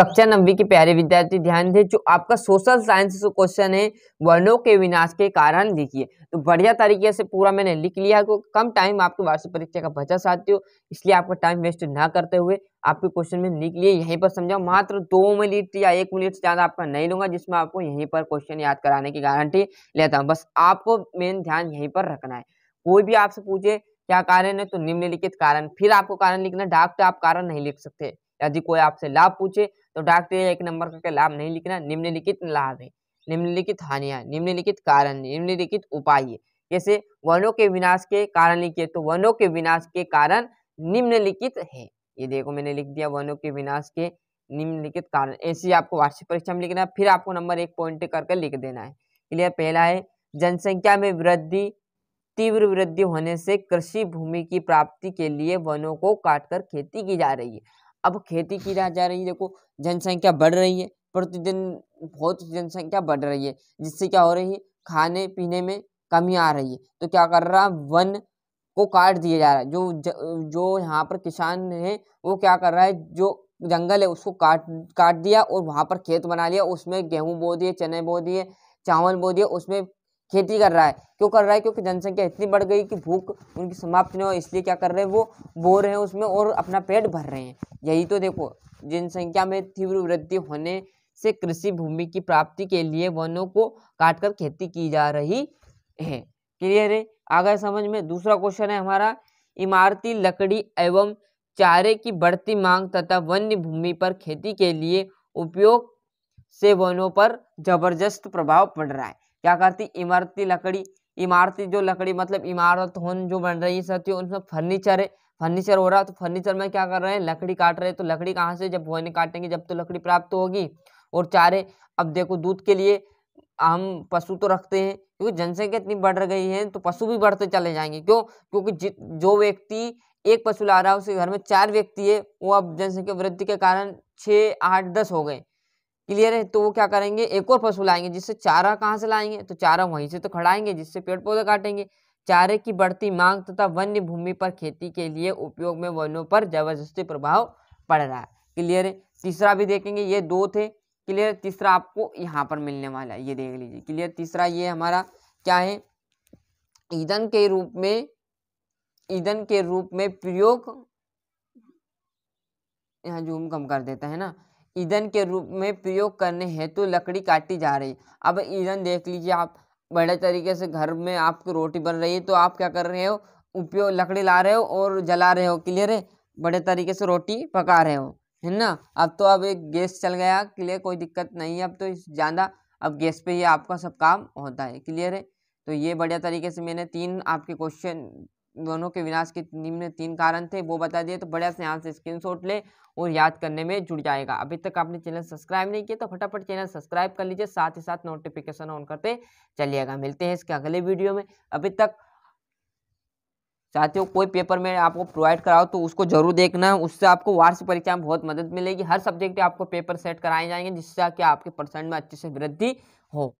कक्षा नब्बे के प्यारे विद्यार्थी ध्यान दें जो आपका सोशल साइंस क्वेश्चन है वर्णों के विनाश के कारण देखिए तो बढ़िया तरीके से पूरा मैंने लिख लिया है कम टाइम आपके वार्षिक परीक्षा का बचा साथी हो इसलिए आपका टाइम वेस्ट ना करते हुए आपके क्वेश्चन में लिख लिए यहीं पर समझाओ मात्र दो मिनट या एक मिनट से ज़्यादा आपका नहीं लूंगा जिसमें आपको यहीं पर क्वेश्चन याद कराने की गारंटी लेता हूँ बस आपको मेन ध्यान यहीं पर रखना है कोई भी आपसे पूछे क्या कारण है तो निम्नलिखित कारण फिर आपको कारण लिखना डाक तो आप कारण नहीं लिख सकते यदि कोई आपसे लाभ पूछे तो डाक एक नंबर करके लाभ नहीं लिखना निम्नलिखित लाभ है निम्नलिखित हानिया निम्नलिखित कारण निम्नलिखित उपाय जैसे वनों के विनाश के कारण लिखिए तो वनों के विनाश के कारण निम्नलिखित है ये देखो मैंने लिख दिया वनों के विनाश के निम्नलिखित कारण ऐसे आपको वार्षिक परीक्षा में लिखना है फिर आपको नंबर एक पॉइंट करके लिख देना है क्लियर पहला है जनसंख्या में वृद्धि तीव्र वृद्धि होने से कृषि भूमि की प्राप्ति के लिए वनों को काटकर खेती की जा रही है अब खेती की राह जा रही है देखो जनसंख्या बढ़ रही है प्रतिदिन बहुत जनसंख्या बढ़ रही है जिससे क्या हो रही है खाने पीने में कमी आ रही है तो क्या कर रहा है वन को काट दिया जा रहा है जो ज, जो यहाँ पर किसान है वो क्या कर रहा है जो जंगल है उसको काट काट दिया और वहाँ पर खेत बना लिया उसमें गेहूँ बो दिए चने बो दिए चावल बो दिए उसमें खेती कर रहा है क्यों कर रहा है क्योंकि जनसंख्या इतनी बढ़ गई कि भूख उनकी समाप्त नहीं हो इसलिए क्या कर रहे हैं वो बो रहे हैं उसमें और अपना पेट भर रहे हैं यही तो देखो जनसंख्या में तीव्र वृद्धि होने से कृषि भूमि की प्राप्ति के लिए वनों को काटकर खेती की जा रही है क्लियर है आ गए समझ में दूसरा क्वेश्चन है हमारा इमारती लकड़ी एवं चारे की बढ़ती मांग तथा वन्य भूमि पर खेती के लिए उपयोग से वनों पर जबरदस्त प्रभाव पड़ रहा है क्या करती इमारती लकड़ी इमारती जो लकड़ी मतलब इमारत होन जो बन रही है उसमें फर्नीचर है फर्नीचर हो रहा है तो फर्नीचर में क्या कर रहे हैं लकड़ी काट रहे हैं तो लकड़ी कहाँ से जब होने काटेंगे जब तो लकड़ी प्राप्त होगी और चारे अब देखो दूध के लिए हम पशु तो रखते हैं क्योंकि जनसंख्या इतनी बढ़ गई है तो पशु भी बढ़ते चले जाएंगे क्यों क्योंकि जो व्यक्ति एक पशु ला रहा है उसके घर में चार व्यक्ति है वो अब जनसंख्या वृद्धि के कारण छः आठ दस हो गए क्लियर है तो वो क्या करेंगे एक और पशु लाएंगे जिससे चारा कहाँ से लाएंगे तो चारा वहीं से तो खड़ाएंगे जिससे पेड़ पौधे काटेंगे चारे की बढ़ती मांग तथा वन्य भूमि पर खेती के लिए उपयोग में वनों पर जबरदस्ती प्रभाव पड़ रहा है क्लियर है तीसरा भी देखेंगे ये दो थे क्लियर तीसरा आपको यहाँ पर मिलने वाला है ये देख लीजिए क्लियर तीसरा ये हमारा क्या है ईंधन के रूप में ईंधन के रूप में प्रयोग यहाँ जूम कम कर देता है ना ईंधन के रूप में प्रयोग करने हेतु तो लकड़ी काटी जा रही अब ईंधन देख लीजिए आप बड़े तरीके से घर में आपको रोटी बन रही है तो आप क्या कर रहे हो उपयोग लकड़ी ला रहे हो और जला रहे हो क्लियर है बड़े तरीके से रोटी पका रहे हो है ना अब तो अब एक गैस चल गया क्लियर कोई दिक्कत नहीं है अब तो ज़्यादा अब गैस पे ही आपका सब काम होता है क्लियर है तो ये बढ़िया तरीके से मैंने तीन आपके क्वेश्चन दोनों के विनाश के निम्न तीन कारण थे वो बता दिए तो बढ़िया से यहाँ से स्क्रीनशॉट ले और याद करने में जुड़ जाएगा अभी तक आपने चैनल सब्सक्राइब नहीं किया तो फटाफट चैनल सब्सक्राइब कर लीजिए साथ ही साथ नोटिफिकेशन ऑन करते चलिएगा मिलते हैं इसके अगले वीडियो में अभी तक साथियों कोई पेपर में आपको प्रोवाइड कराओ तो उसको जरूर देखना उससे आपको वार्षिक परीक्षा में बहुत मदद मिलेगी हर सब्जेक्ट आपको पेपर सेट कराए जाएंगे जिससे कि आपके परसेंट में अच्छे से वृद्धि हो